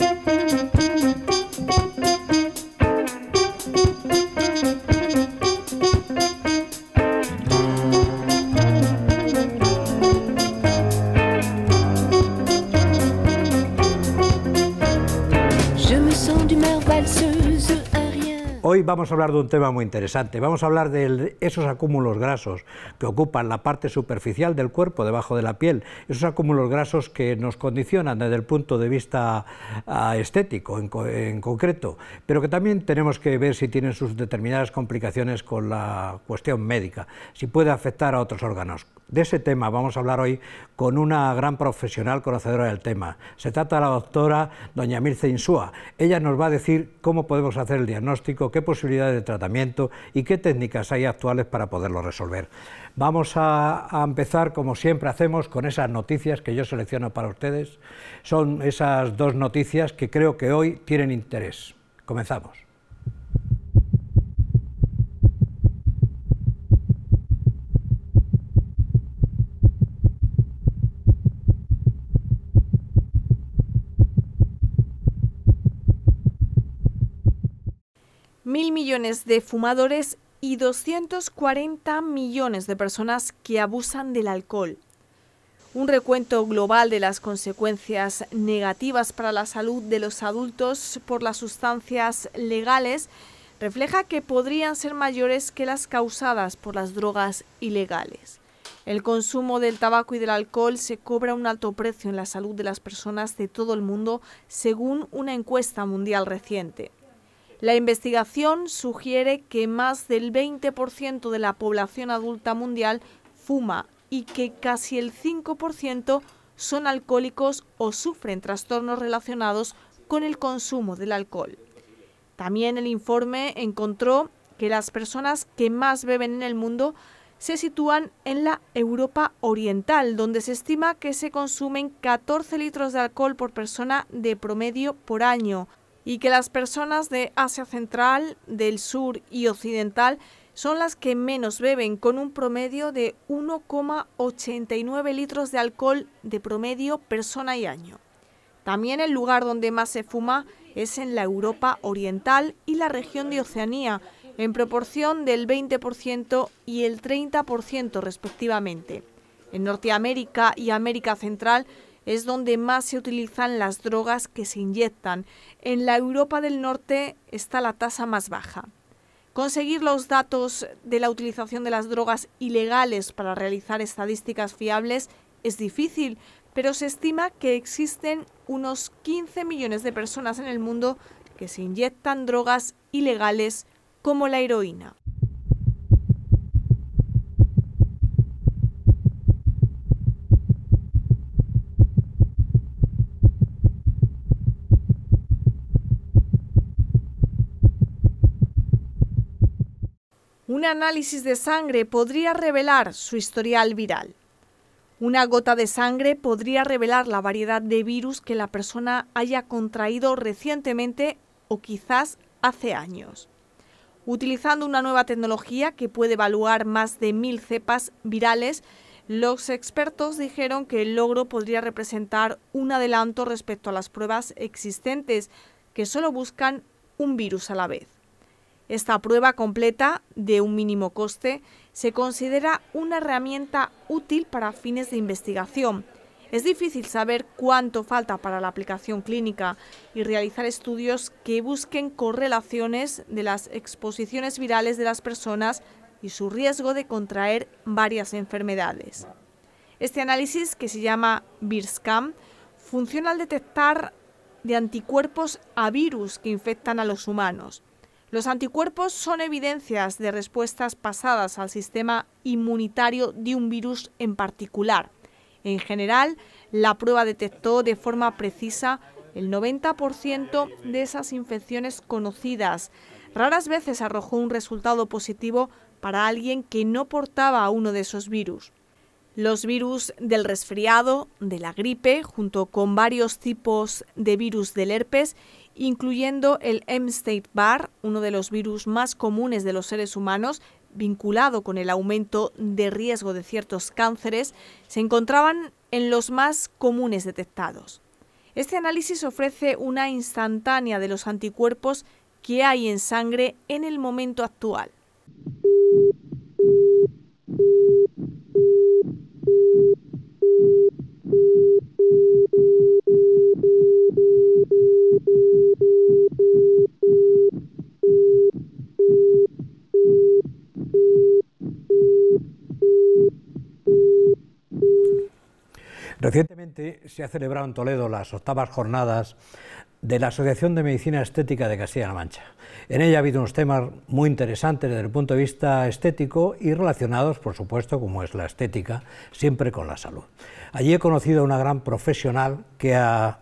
Música vamos a hablar de un tema muy interesante. Vamos a hablar de esos acúmulos grasos que ocupan la parte superficial del cuerpo, debajo de la piel. Esos acúmulos grasos que nos condicionan desde el punto de vista ah, estético, en, en concreto, pero que también tenemos que ver si tienen sus determinadas complicaciones con la cuestión médica, si puede afectar a otros órganos. De ese tema vamos a hablar hoy con una gran profesional conocedora del tema. Se trata de la doctora doña Mirce Insúa. Ella nos va a decir cómo podemos hacer el diagnóstico, qué posibilidades de tratamiento y qué técnicas hay actuales para poderlo resolver. Vamos a, empezar, como siempre hacemos, con esas noticias que yo selecciono para ustedes. Son esas dos noticias que creo que hoy tienen interés. Comenzamos. mil millones de fumadores y 240 millones de personas que abusan del alcohol. Un recuento global de las consecuencias negativas para la salud de los adultos por las sustancias legales refleja que podrían ser mayores que las causadas por las drogas ilegales. El consumo del tabaco y del alcohol se cobra un alto precio en la salud de las personas de todo el mundo, según una encuesta mundial reciente. La investigación sugiere que más del 20% de la población adulta mundial fuma y que casi el 5% son alcohólicos o sufren trastornos relacionados con el consumo del alcohol. También el informe encontró que las personas que más beben en el mundo se sitúan en la Europa Oriental, donde se estima que se consumen 14 litros de alcohol por persona de promedio por año, y que las personas de Asia Central, del Sur y Occidental son las que menos beben, con un promedio de 1,89 litros de alcohol de promedio persona y año. También el lugar donde más se fuma es en la Europa Oriental y la región de Oceanía, en proporción del 20% y el 30% respectivamente. En Norteamérica y América Central es donde más se utilizan las drogas que se inyectan. En la Europa del Norte está la tasa más baja. Conseguir los datos de la utilización de las drogas ilegales para realizar estadísticas fiables es difícil, pero se estima que existen unos 15 millones de personas en el mundo que se inyectan drogas ilegales como la heroína. análisis de sangre podría revelar su historial viral. Una gota de sangre podría revelar la variedad de virus que la persona haya contraído recientemente o quizás hace años. Utilizando una nueva tecnología que puede evaluar más de mil cepas virales, los expertos dijeron que el logro podría representar un adelanto respecto a las pruebas existentes, que solo buscan un virus a la vez. Esta prueba completa, de un mínimo coste, se considera una herramienta útil para fines de investigación. Es difícil saber cuánto falta para la aplicación clínica y realizar estudios que busquen correlaciones de las exposiciones virales de las personas y su riesgo de contraer varias enfermedades. Este análisis, que se llama VIRSCAM, funciona al detectar de anticuerpos a virus que infectan a los humanos. Los anticuerpos son evidencias de respuestas pasadas al sistema inmunitario de un virus en particular. En general, la prueba detectó de forma precisa el 90% de esas infecciones conocidas. Raras veces arrojó un resultado positivo para alguien que no portaba uno de esos virus. Los virus del resfriado, de la gripe, junto con varios tipos de virus del herpes incluyendo el M-State Bar, uno de los virus más comunes de los seres humanos, vinculado con el aumento de riesgo de ciertos cánceres, se encontraban en los más comunes detectados. Este análisis ofrece una instantánea de los anticuerpos que hay en sangre en el momento actual. se ha celebrado en Toledo las octavas jornadas de la Asociación de Medicina Estética de Castilla-La Mancha. En ella ha habido unos temas muy interesantes desde el punto de vista estético y relacionados, por supuesto, como es la estética, siempre con la salud. Allí he conocido a una gran profesional que ha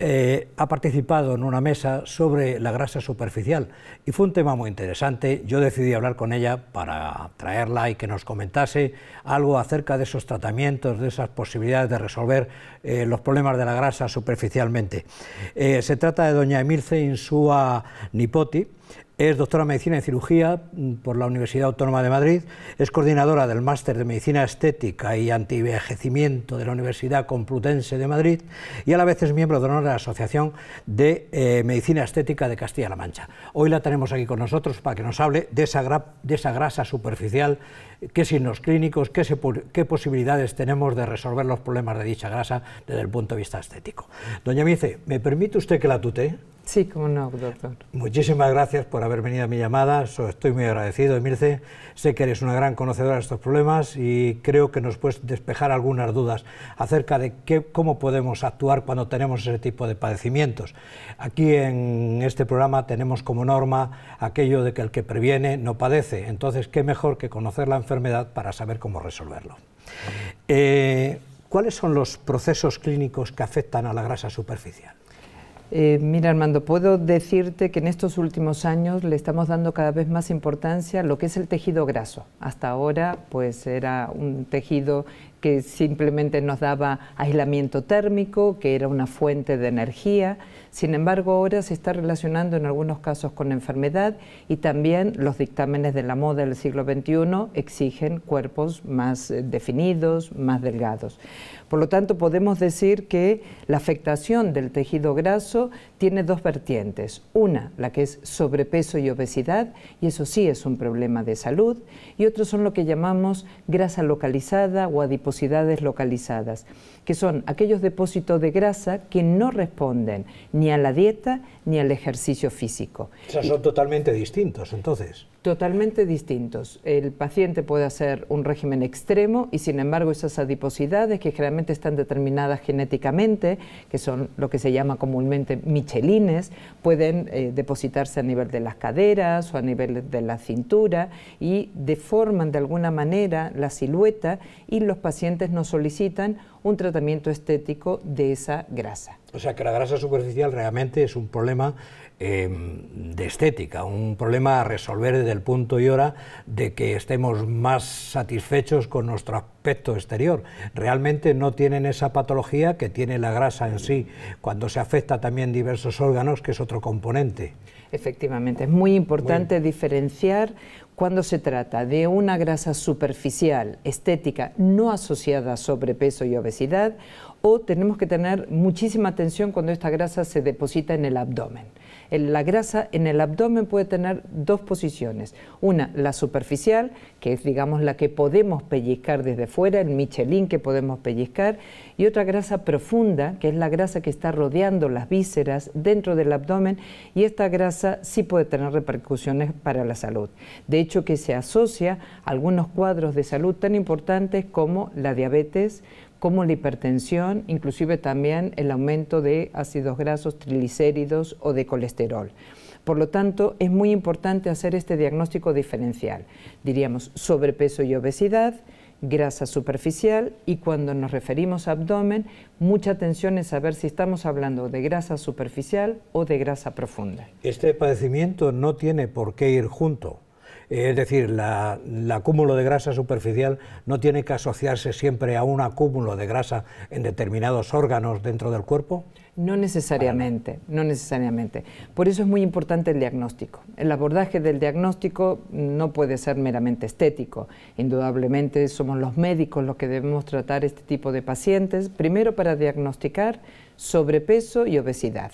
eh, ha participado en una mesa sobre la grasa superficial y fue un tema muy interesante. Yo decidí hablar con ella para traerla y que nos comentase algo acerca de esos tratamientos, de esas posibilidades de resolver eh, los problemas de la grasa superficialmente. Eh, se trata de doña Emilce Insúa Nipoti. Es doctora en Medicina y Cirugía por la Universidad Autónoma de Madrid, es coordinadora del Máster de Medicina Estética y Antivejecimiento de la Universidad Complutense de Madrid y a la vez es miembro de honor de la Asociación de eh, Medicina Estética de Castilla-La Mancha. Hoy la tenemos aquí con nosotros para que nos hable de esa, grasa superficial, qué signos clínicos, qué, qué, posibilidades tenemos de resolver los problemas de dicha grasa desde el punto de vista estético. Doña Mice, ¿me permite usted que la tutee? Sí, como no, doctor. Muchísimas gracias por haber venido a mi llamada. Estoy muy agradecido, Mirce. Sé que eres una gran conocedora de estos problemas y creo que nos puedes despejar algunas dudas acerca de cómo podemos actuar cuando tenemos ese tipo de padecimientos. Aquí en este programa tenemos como norma aquello de que el que previene no padece. Entonces, qué mejor que conocer la enfermedad para saber cómo resolverlo. Eh, ¿Cuáles son los procesos clínicos que afectan a la grasa superficial? Eh, mira Armando, puedo decirte que en estos últimos años le estamos dando cada vez más importancia a lo que es el tejido graso. Hasta ahora pues era un tejido que simplemente nos daba aislamiento térmico, que era una fuente de energía. Sin embargo, ahora se está relacionando en algunos casos con enfermedad y también los dictámenes de la moda del siglo XXI exigen cuerpos más eh, definidos, más delgados. Por lo tanto, podemos decir que la afectación del tejido graso tiene dos vertientes. Una, la que es sobrepeso y obesidad, y eso sí es un problema de salud, y otros son lo que llamamos grasa localizada o adiposidad localizadas, que son aquellos depósitos de grasa que no responden ni a la dieta ni al ejercicio físico. son totalmente distintos entonces totalmente distintos. El paciente puede hacer un régimen extremo y sin embargo esas adiposidades que generalmente están determinadas genéticamente, que son lo que se llama comúnmente michelines, pueden eh, depositarse a nivel de las caderas o a nivel de la cintura y deforman de alguna manera la silueta y los pacientes nos solicitan un tratamiento estético de esa grasa. O sea que la grasa superficial realmente es un problema em, de estética, un problema a resolver desde el punto y hora de que estemos más satisfechos con nuestro aspecto exterior. Realmente no tienen esa patología que tiene la grasa en sí, cuando se afecta también diversos órganos, que es otro componente. Efectivamente, es muy importante diferenciar cuando se trata de una grasa superficial, estética, no asociada a sobrepeso y obesidad, o tenemos que tener muchísima atención cuando esta grasa se deposita en el abdomen la grasa en el abdomen puede tener dos posiciones. Una, la superficial, que es digamos la que podemos pellizcar desde fuera, el michelin que podemos pellizcar, y otra grasa profunda, que es la grasa que está rodeando las vísceras dentro del abdomen, y esta grasa sí puede tener repercusiones para la salud. De hecho, que se asocia a algunos cuadros de salud tan importantes como la diabetes, como la hipertensión, inclusive también el aumento de ácidos grasos, triglicéridos o de colesterol. Por lo tanto, es muy importante hacer este diagnóstico diferencial. Diríamos sobrepeso y obesidad, grasa superficial y cuando nos referimos a abdomen, mucha atención es saber si estamos hablando de grasa superficial o de grasa profunda. Este padecimiento no tiene por qué ir junto. Eh, es decir, el acúmulo de grasa superficial no tiene que asociarse siempre a un acúmulo de grasa en determinados órganos dentro del cuerpo? No necesariamente, no necesariamente. Por eso es muy importante el diagnóstico. El abordaje del diagnóstico no puede ser meramente estético. Indudablemente somos los médicos los que debemos tratar este tipo de pacientes, primero para diagnosticar sobrepeso y obesidad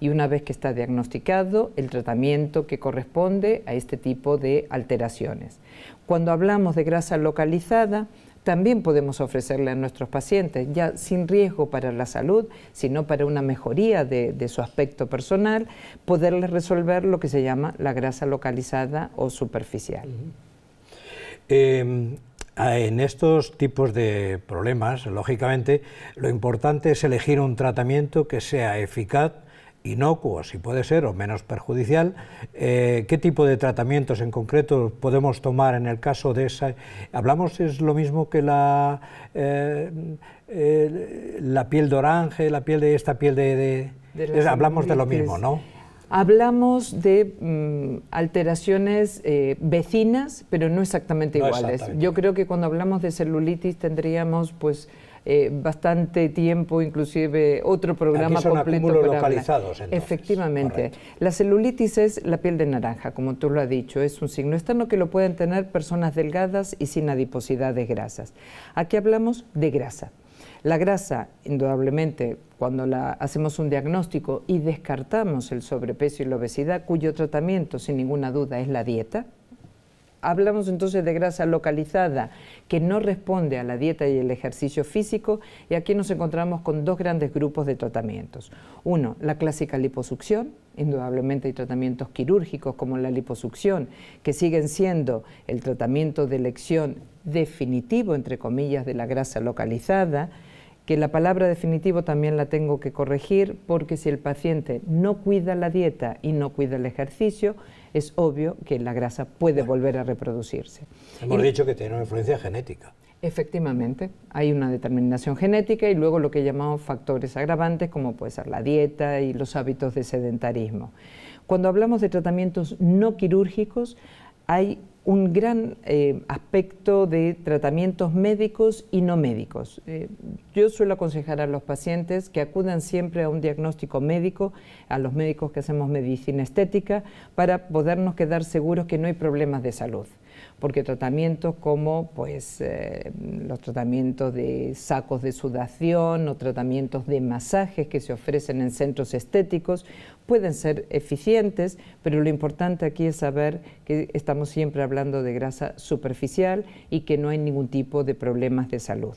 y una vez que está diagnosticado, el tratamiento que corresponde a este tipo de alteraciones. Cuando hablamos de grasa localizada, también podemos ofrecerle a nuestros pacientes, ya sin riesgo para la salud, sino para una mejoría de, su aspecto personal, poderles resolver lo que se llama la grasa localizada o superficial. Em, en estos tipos de problemas, lógicamente, lo importante es elegir un tratamiento que sea eficaz inocuo, si puede ser, o menos perjudicial, eh, qué tipo de tratamientos en concreto podemos tomar en el caso de esa... Hablamos, es lo mismo que la, eh, la piel de orange, la piel de esta piel de... hablamos de lo mismo, ¿no? Hablamos de mm, alteraciones eh, vecinas, pero no exactamente iguales. Yo creo que cuando hablamos de celulitis tendríamos pues eh, bastante tiempo, inclusive otro programa Aquí son completo. Efectivamente. La celulitis es la piel de naranja, como tú lo has dicho, es un signo externo que lo pueden tener personas delgadas y sin adiposidad de grasas. Aquí hablamos de grasa. La grasa, indudablemente, cuando la, hacemos un diagnóstico y descartamos el sobrepeso y la obesidad, cuyo tratamiento, sin ninguna duda, es la dieta, Hablamos entonces de grasa localizada que no responde a la dieta y el ejercicio físico y aquí nos encontramos con dos grandes grupos de tratamientos. Uno, la clásica liposucción, indudablemente hay tratamientos quirúrgicos como la liposucción que siguen siendo el tratamiento de elección definitivo, entre comillas, de la grasa localizada que la palabra definitivo también la tengo que corregir porque si el paciente no cuida la dieta y no cuida el ejercicio, es obvio que la grasa puede volver a reproducirse. Hemos dicho que tiene una influencia genética. Efectivamente, hay una determinación genética y luego lo que llamamos factores agravantes como puede ser la dieta y los hábitos de sedentarismo. Cuando hablamos de tratamientos no quirúrgicos, hay un gran eh, aspecto de tratamientos médicos y no médicos. Eh, yo suelo aconsejar a los pacientes que acudan siempre a un diagnóstico médico, a los médicos que hacemos medicina estética, para podernos quedar seguros que no hay problemas de salud porque tratamientos como pues, eh, los tratamientos de sacos de sudación o tratamientos de masajes que se ofrecen en centros estéticos pueden ser eficientes, pero lo importante aquí es saber que estamos siempre hablando de grasa superficial y que no hay ningún tipo de problemas de salud.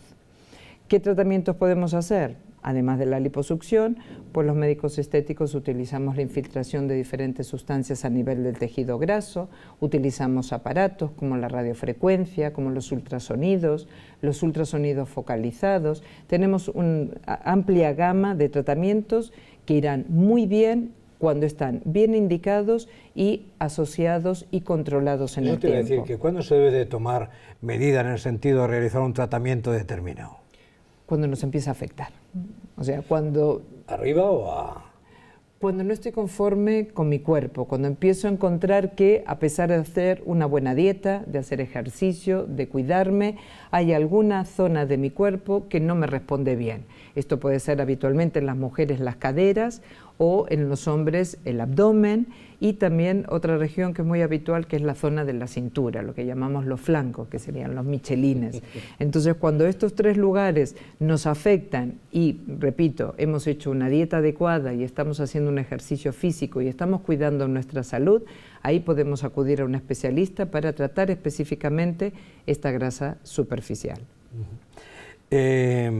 ¿Qué tratamientos podemos hacer? Además de la liposucción, pues los médicos estéticos utilizamos la infiltración de diferentes sustancias a nivel del tejido graso, utilizamos aparatos como la radiofrecuencia, como los ultrasonidos, los ultrasonidos focalizados. Tenemos una amplia gama de tratamientos que irán muy bien cuando están bien indicados y asociados y controlados en el tiempo. Yo te decir que cuándo se debe de tomar medida en el sentido de realizar un tratamiento determinado. Cuando nos empieza a afectar. O sea, cuando... ¿Arriba o a...? cuando no estoy conforme con mi cuerpo, cuando empiezo a encontrar que a pesar de hacer una buena dieta, de hacer ejercicio, de cuidarme, hay alguna zona de mi cuerpo que no me responde bien. Esto puede ser habitualmente en las mujeres las caderas o en los hombres el abdomen y también otra región que es muy habitual que es la zona de la cintura, lo que llamamos los flancos, que serían los michelines. Entonces cuando estos tres lugares nos afectan y, repito, hemos hecho una dieta adecuada y estamos haciendo un ejercicio físico y estamos cuidando nuestra salud, ahí podemos acudir a un especialista para tratar específicamente esta grasa superficial. Eh,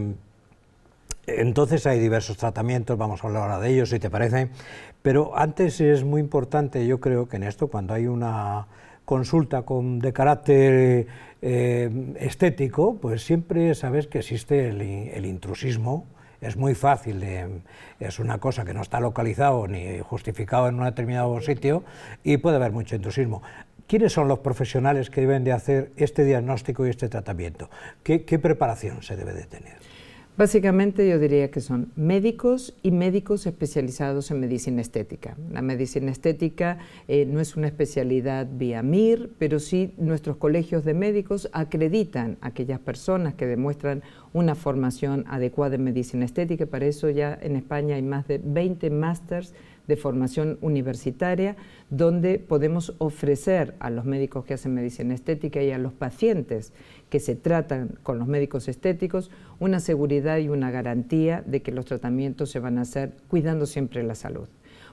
entonces hay diversos tratamientos, vamos a hablar ahora de ellos si te parece, pero antes es muy importante, yo creo que en esto, cuando hay una consulta con, de carácter eh, estético, pues siempre sabes que existe el, el intrusismo, es muy fácil, es una cosa que no está localizado ni justificado en un determinado sitio y puede haber mucho entusiasmo. ¿Quiénes son los profesionales que deben de hacer este diagnóstico y este tratamiento? ¿Qué, qué preparación se debe de tener? Básicamente yo diría que son médicos y médicos especializados en medicina estética. La medicina estética eh, no es una especialidad vía MIR, pero sí nuestros colegios de médicos acreditan a aquellas personas que demuestran una formación adecuada en medicina estética. Para eso ya en España hay más de 20 másters de formación universitaria, donde podemos ofrecer a los médicos que hacen medicina estética y a los pacientes que se tratan con los médicos estéticos, una seguridad y una garantía de que los tratamientos se van a hacer cuidando siempre la salud.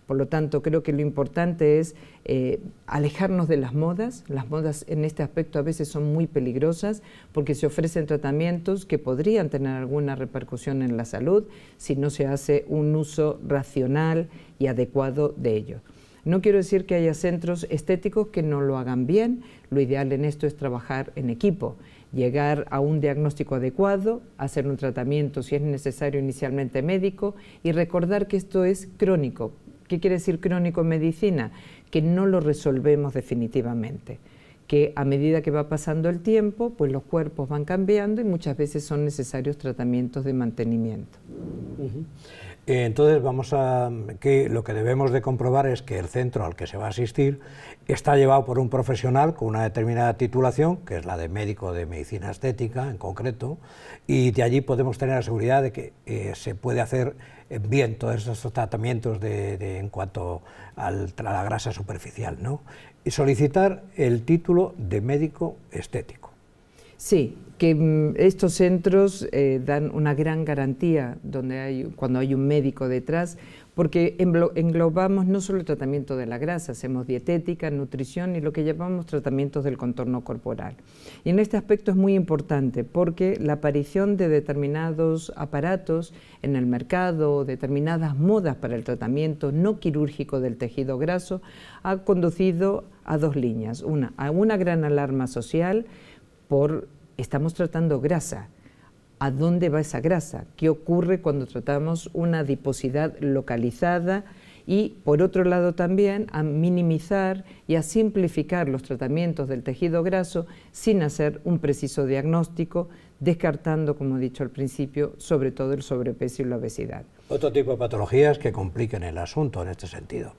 Por lo tanto, creo que lo importante es eh, alejarnos de las modas. Las modas en este aspecto a veces son muy peligrosas porque se ofrecen tratamientos que podrían tener alguna repercusión en la salud si no se hace un uso racional y adecuado de ello. No quiero decir que haya centros estéticos que no lo hagan bien, lo ideal en esto es trabajar en equipo llegar a un diagnóstico adecuado, hacer un tratamiento si es necesario inicialmente médico y recordar que esto es crónico. ¿Qué quiere decir crónico en medicina? Que no lo resolvemos definitivamente que a medida que va pasando el tiempo, pues los cuerpos van cambiando y muchas veces son necesarios tratamientos de mantenimiento. Eh, entonces vamos a que lo que debemos de comprobar es que el centro al que se va a asistir está llevado por un profesional con una determinada titulación, que es la de médico de medicina estética en concreto, y de allí podemos tener la seguridad de que eh, se puede hacer bien todos esos tratamientos de, en cuanto a la grasa superficial, ¿no? Y solicitar el título de médico estético. Sí, que mm, estos centros eh, dan una gran garantía donde hay, cuando hay un médico detrás, porque englobamos no solo el tratamiento de la grasa, hacemos dietética, nutrición y lo que llamamos tratamientos del contorno corporal. Y en este aspecto es muy importante porque la aparición de determinados aparatos en el mercado, determinadas modas para el tratamiento no quirúrgico del tejido graso, ha conducido a dos líneas. Una, a una gran alarma social por estamos tratando grasa a dónde va esa grasa, qué ocurre cuando tratamos una adiposidad localizada y, por otro lado, también a minimizar y a simplificar los tratamientos del tejido graso sin hacer un preciso diagnóstico, descartando, como he dicho al principio, sobre todo el sobrepeso y la obesidad. Otro tipo de patologías que compliquen el asunto en este sentido.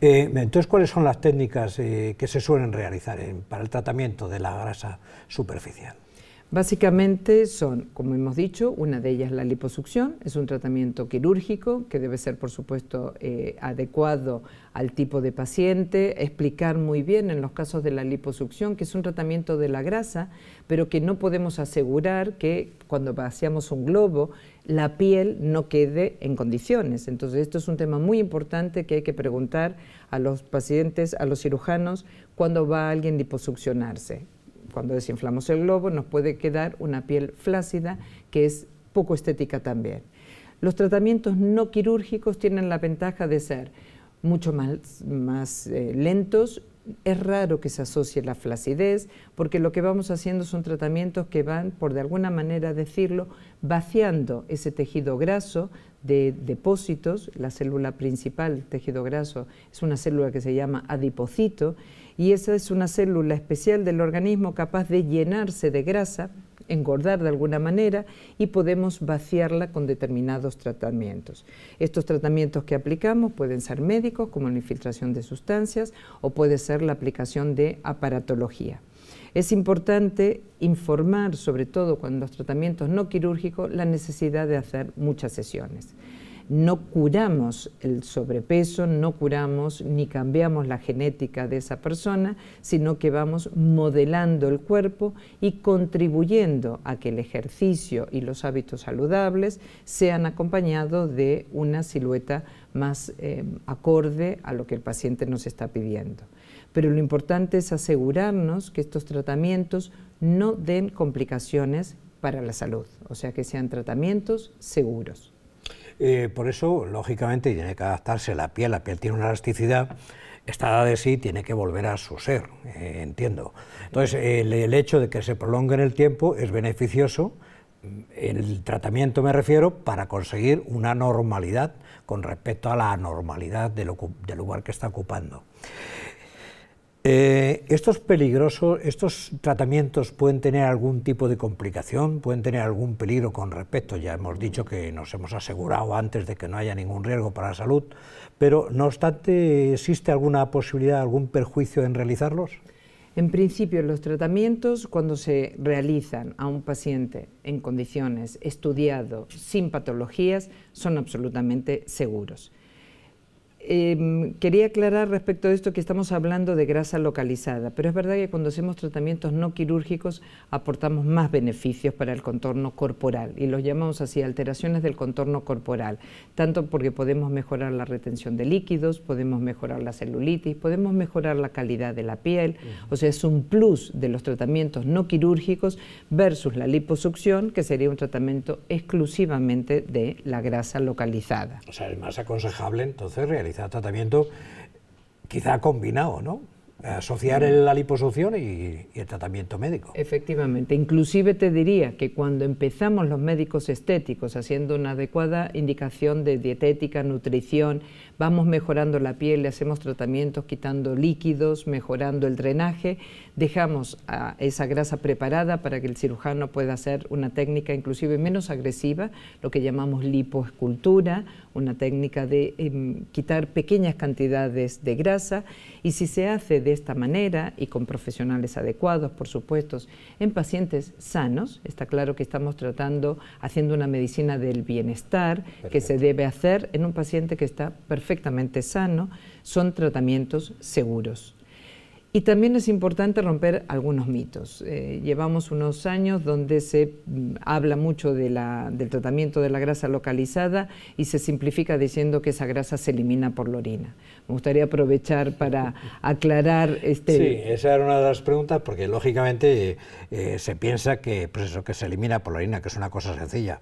Eh, entonces, ¿cuáles son las técnicas eh, que se suelen realizar para el tratamiento de la grasa superficial? Básicamente son, como hemos dicho, una de ellas la liposucción, es un tratamiento quirúrgico que debe ser, por supuesto, eh, adecuado al tipo de paciente, explicar muy bien en los casos de la liposucción que es un tratamiento de la grasa, pero que no podemos asegurar que cuando vaciamos un globo la piel no quede en condiciones. Entonces, esto es un tema muy importante que hay que preguntar a los pacientes, a los cirujanos, cuando va alguien a liposuccionarse cuando desinflamos el globo, nos puede quedar una piel flácida que es poco estética también. Los tratamientos no quirúrgicos tienen la ventaja de ser mucho más, eh, lentos, es raro que se asocie la flacidez, porque lo que vamos haciendo son tratamientos que van, por de alguna manera decirlo, vaciando ese tejido graso de depósitos. La célula principal, tejido graso, es una célula que se llama adipocito y esa es una célula especial del organismo capaz de llenarse de grasa, engordar de alguna manera y podemos vaciarla con determinados tratamientos. Estos tratamientos que aplicamos pueden ser médicos, como la infiltración de sustancias, o puede ser la aplicación de aparatología. Es importante informar, sobre todo cuando los tratamientos no quirúrgicos, la necesidad de hacer muchas sesiones no curamos el sobrepeso, no curamos ni cambiamos la genética de esa persona, sino que vamos modelando el cuerpo y contribuyendo a que el ejercicio y los hábitos saludables sean acompañados de una silueta más eh, acorde a lo que el paciente nos está pidiendo. Pero lo importante es asegurarnos que estos tratamientos no den complicaciones para la salud, o sea que sean tratamientos seguros. Eh, por eso, lógicamente, tiene que adaptarse la piel, la piel tiene una elasticidad, está de sí, tiene que volver a su ser, eh, entiendo. Entonces, el, hecho de que se prolongue en el tiempo es beneficioso, en el tratamiento me refiero, para conseguir una normalidad con respecto a la anormalidad del lugar que está ocupando. Eh, ¿Estos peligrosos, estos tratamientos pueden tener algún tipo de complicación? ¿Pueden tener algún peligro con respecto? Ya hemos dicho que nos hemos asegurado antes de que no haya ningún riesgo para la salud, pero no obstante, ¿existe alguna posibilidad, algún perjuicio en realizarlos? En principio, los tratamientos cuando se realizan a un paciente en condiciones estudiado, sin patologías, son absolutamente seguros. Em, quería aclarar respecto a esto que estamos hablando de grasa localizada, pero es verdad que cuando hacemos tratamientos no quirúrgicos aportamos más beneficios para el contorno corporal y los llamamos así alteraciones del contorno corporal, tanto porque podemos mejorar la retención de líquidos, podemos mejorar la celulitis, podemos mejorar la calidad de la piel, o sea, es un plus de los tratamientos no quirúrgicos versus la liposucción, que sería un tratamiento exclusivamente de la grasa localizada. O sea, es más aconsejable entonces realizar quizá tratamiento, quizá combinado, ¿no? asociar la liposucción y, y, el tratamiento médico. Efectivamente, inclusive te diría que cuando empezamos los médicos estéticos haciendo una adecuada indicación de dietética, nutrición, vamos mejorando la piel, le hacemos tratamientos quitando líquidos, mejorando el drenaje, dejamos esa grasa preparada para que el cirujano pueda hacer una técnica inclusive menos agresiva, lo que llamamos lipoescultura, una técnica de em, quitar pequeñas cantidades de grasa y si se hace de esta manera y con profesionales adecuados, por supuesto, en pacientes sanos, está claro que estamos tratando, haciendo una medicina del bienestar que se debe hacer en un paciente que está perfecto perfectamente sano, son tratamientos seguros. Y también es importante romper algunos mitos. Eh, llevamos unos años donde se mm, habla mucho del tratamiento de la grasa localizada y se simplifica diciendo que esa grasa se elimina por la orina. Me gustaría aprovechar para aclarar este... Sí, esa era una de las preguntas porque lógicamente eh, se piensa que, pues eso, que se elimina por la orina, que es una cosa sencilla.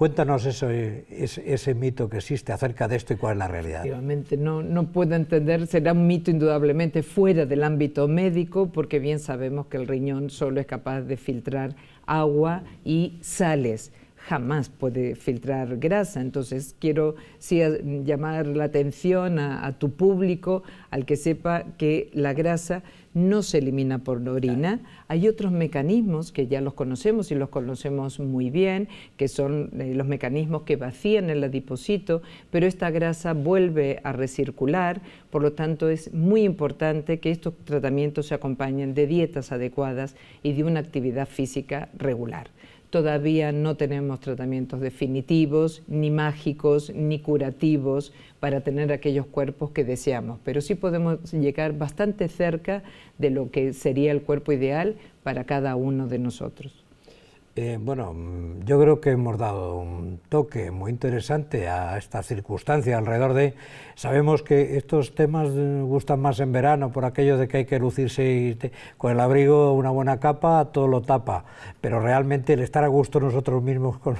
Cuéntanos eso, eh, ese, ese, mito que existe acerca de esto y cuál es la realidad. no, puedo entender, será un mito indudablemente fuera del ámbito médico, porque bien sabemos que el riñón solo es capaz de filtrar agua y sales jamás puede filtrar grasa. Entonces quiero sí, llamar la atención a, tu público, al que sepa que la grasa no se elimina por la orina. Hay otros mecanismos que ya los conocemos y los conocemos muy bien, que son eh, los mecanismos que vacían el adipocito, pero esta grasa vuelve a recircular, por lo tanto es muy importante que estos tratamientos se acompañen de dietas adecuadas y de una actividad física regular todavía no tenemos tratamientos definitivos, ni mágicos, ni curativos para tener aquellos cuerpos que deseamos, pero sí podemos llegar bastante cerca de lo que sería el cuerpo ideal para cada uno de nosotros. Eh, bueno, mm, yo creo que hemos dado un toque muy interesante a esta circunstancia alrededor de... Sabemos que estos temas gustan más en verano por aquello de que hay que lucirse con el abrigo, una buena capa, todo lo tapa, pero realmente el estar a gusto nosotros mismos con,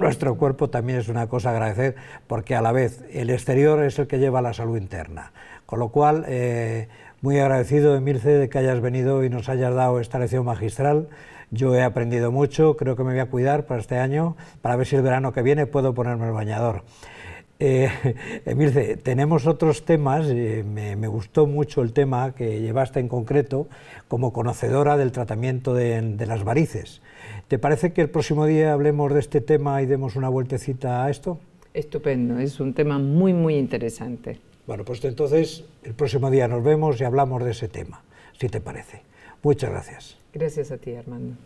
nuestro cuerpo también es una cosa a agradecer porque a la vez el exterior es el que lleva la salud interna. Con lo cual, eh, muy agradecido, Emilce, de que hayas venido y nos hayas dado esta lección magistral. Yo he aprendido mucho, creo que me voy a cuidar para este año, para ver si el verano que viene puedo ponerme el bañador. Eh, Emilce, tenemos otros temas, eh, me, gustó mucho el tema que llevaste en concreto como conocedora del tratamiento de, de las varices. ¿Te parece que el próximo día hablemos de este tema y demos una vueltecita a esto? Estupendo, es un tema muy, muy interesante. Bueno, pues entonces el próximo día nos vemos y hablamos de ese tema, si te parece. Muchas gracias. Gracias a ti, hermano.